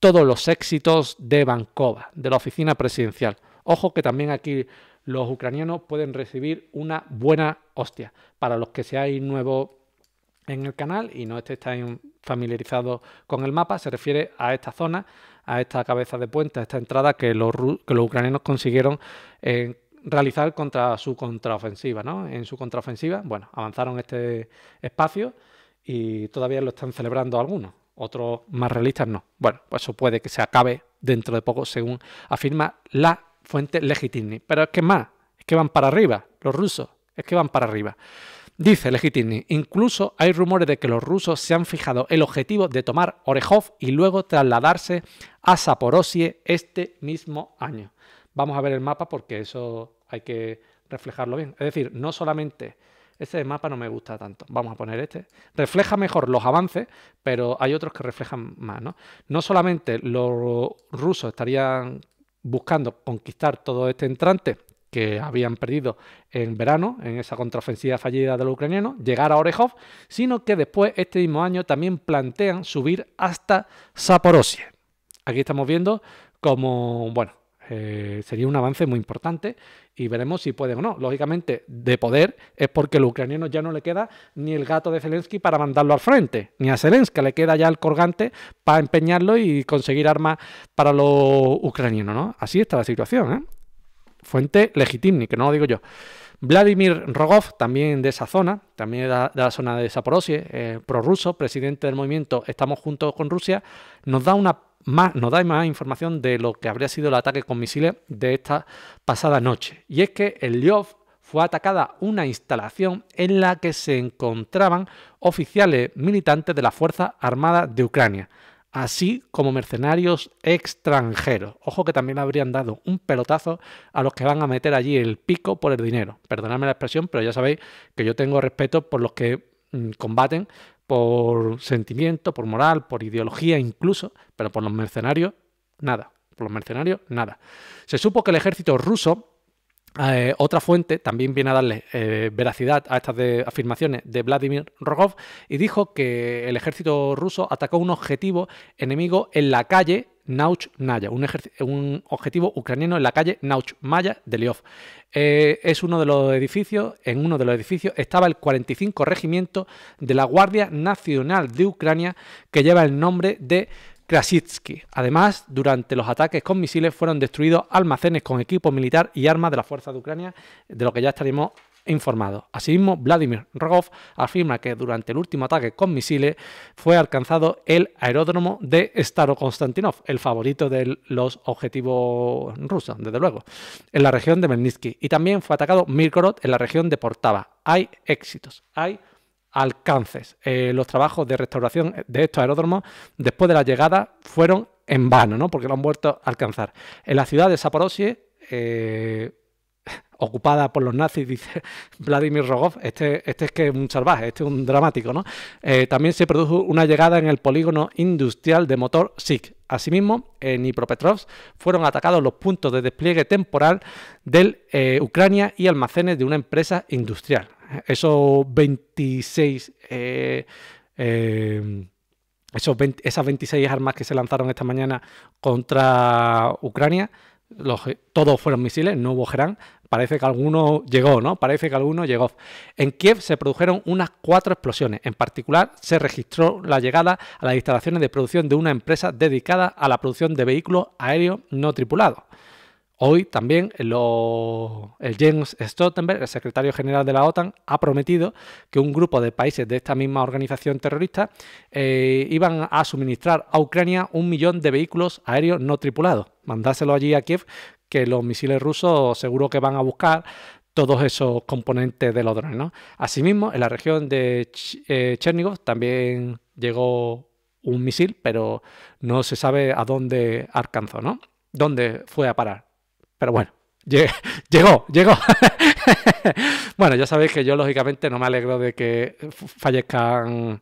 todos los éxitos de Bankova, de la oficina presidencial. Ojo que también aquí los ucranianos pueden recibir una buena hostia. Para los que seáis nuevos en el canal y no estéis familiarizados con el mapa, se refiere a esta zona, a esta cabeza de puente, a esta entrada que los, ucranianos consiguieron eh, realizar contra su contraofensiva. ¿no? En su contraofensiva, bueno, avanzaron este espacio y todavía lo están celebrando algunos otros más realistas no. Bueno, pues eso puede que se acabe dentro de poco, según afirma la fuente Legitimni. Pero es que más, es que van para arriba, los rusos, es que van para arriba. Dice Legitimni, incluso hay rumores de que los rusos se han fijado el objetivo de tomar Orejov y luego trasladarse a Saporosie este mismo año. Vamos a ver el mapa porque eso hay que reflejarlo bien. Es decir, no solamente este mapa no me gusta tanto. Vamos a poner este. Refleja mejor los avances, pero hay otros que reflejan más, ¿no? No solamente los rusos estarían buscando conquistar todo este entrante que habían perdido en verano, en esa contraofensiva fallida de los ucranianos, llegar a Orejov, sino que después, este mismo año, también plantean subir hasta Saporosie. Aquí estamos viendo como, bueno, eh, sería un avance muy importante y veremos si puede o no. Lógicamente, de poder es porque los ucranianos ya no le queda ni el gato de Zelensky para mandarlo al frente, ni a Zelensky le queda ya el colgante para empeñarlo y conseguir armas para los ucranianos, ¿no? Así está la situación, ¿eh? Fuente legitimni, que no lo digo yo. Vladimir Rogov, también de esa zona, también de la, zona de Saporosie, eh, prorruso, presidente del movimiento Estamos Juntos con Rusia, nos da una más, nos dais más información de lo que habría sido el ataque con misiles de esta pasada noche. Y es que el Lyov fue atacada una instalación en la que se encontraban oficiales militantes de la Fuerza Armada de Ucrania, así como mercenarios extranjeros. Ojo que también habrían dado un pelotazo a los que van a meter allí el pico por el dinero. Perdonadme la expresión, pero ya sabéis que yo tengo respeto por los que Mm, combaten por sentimiento, por moral, por ideología incluso, pero por los mercenarios, nada. Por los mercenarios, nada. Se supo que el ejército ruso eh, otra fuente también viene a darle eh, veracidad a estas afirmaciones de Vladimir Rogov y dijo que el ejército ruso atacó un objetivo enemigo en la calle nauch un, objetivo ucraniano en la calle nauch de Liov. Eh, es uno de los edificios, en uno de los edificios estaba el 45 Regimiento de la Guardia Nacional de Ucrania que lleva el nombre de Krasitsky. Además, durante los ataques con misiles fueron destruidos almacenes con equipo militar y armas de la fuerza de Ucrania, de lo que ya estaremos Informado. Asimismo, Vladimir Rogov afirma que durante el último ataque con misiles fue alcanzado el aeródromo de Starokonstantinov, el favorito de los objetivos rusos, desde luego, en la región de Melnitsky. Y también fue atacado Mirkorod en la región de Portava. Hay éxitos, hay alcances. Eh, los trabajos de restauración de estos aeródromos después de la llegada fueron en vano, ¿no? porque lo han vuelto a alcanzar. En la ciudad de Saporosie, eh, ocupada por los nazis, dice Vladimir Rogov, este, este es que es un salvaje, este es un dramático, ¿no? Eh, también se produjo una llegada en el polígono industrial de motor SIG. Asimismo, en Dnipropetrovsk fueron atacados los puntos de despliegue temporal de eh, Ucrania y almacenes de una empresa industrial. Esos 26... esos esas 26 armas que se lanzaron esta mañana contra Ucrania todos fueron misiles, no hubo Gerán. Parece que alguno llegó, ¿no? Parece que alguno llegó. En Kiev se produjeron unas cuatro explosiones. En particular, se registró la llegada a las instalaciones de producción de una empresa dedicada a la producción de vehículos aéreos no tripulados. Hoy también el Jens Stoltenberg, el secretario general de la OTAN, ha prometido que un grupo de países de esta misma organización terrorista eh, iban a suministrar a Ucrania un millón de vehículos aéreos no tripulados. Mandáselo allí a Kiev, que los misiles rusos seguro que van a buscar todos esos componentes de los drones. Asimismo, en la región de eh, Chernigov también llegó un misil, pero no se sabe a dónde alcanzó, ¿no? ¿Dónde fue a parar? Pero bueno, llegó, llegó. bueno, ya sabéis que yo lógicamente no me alegro de que fallezcan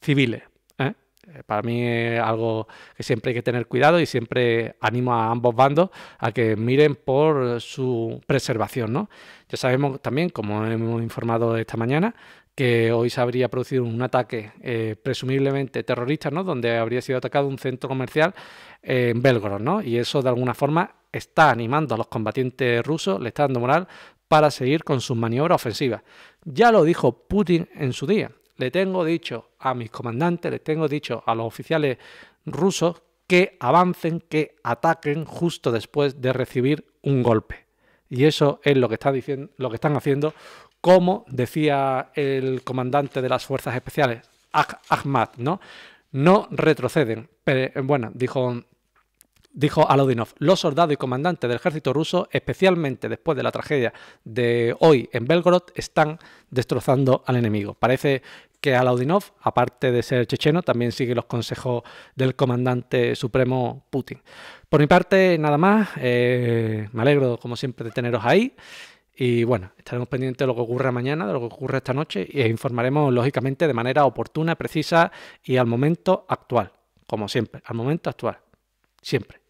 civiles. ¿eh? Eh, para mí es algo que siempre hay que tener cuidado y siempre animo a ambos bandos a que miren por su preservación. ¿no? Ya sabemos también, como hemos informado esta mañana, que hoy se habría producido un ataque eh, presumiblemente terrorista, ¿no? donde habría sido atacado un centro comercial eh, en Belgorod, ¿no? y eso de alguna forma está animando a los combatientes rusos, le está dando moral para seguir con sus maniobras ofensivas. Ya lo dijo Putin en su día. Le tengo dicho a mis comandantes, le tengo dicho a los oficiales rusos que avancen, que ataquen justo después de recibir un golpe. Y eso es lo que, está diciendo, lo que están haciendo como decía el comandante de las Fuerzas Especiales, Ahmad, ¿no? No retroceden. Pero, eh, bueno, dijo, dijo Alodinov, los soldados y comandantes del ejército ruso, especialmente después de la tragedia de hoy en Belgorod, están destrozando al enemigo. Parece que Alaudinov, aparte de ser checheno, también sigue los consejos del comandante supremo Putin. Por mi parte, nada más. Eh, me alegro, como siempre, de teneros ahí. Y bueno, estaremos pendientes de lo que ocurra mañana, de lo que ocurra esta noche y informaremos lógicamente de manera oportuna, precisa y al momento actual, como siempre, al momento actual, siempre.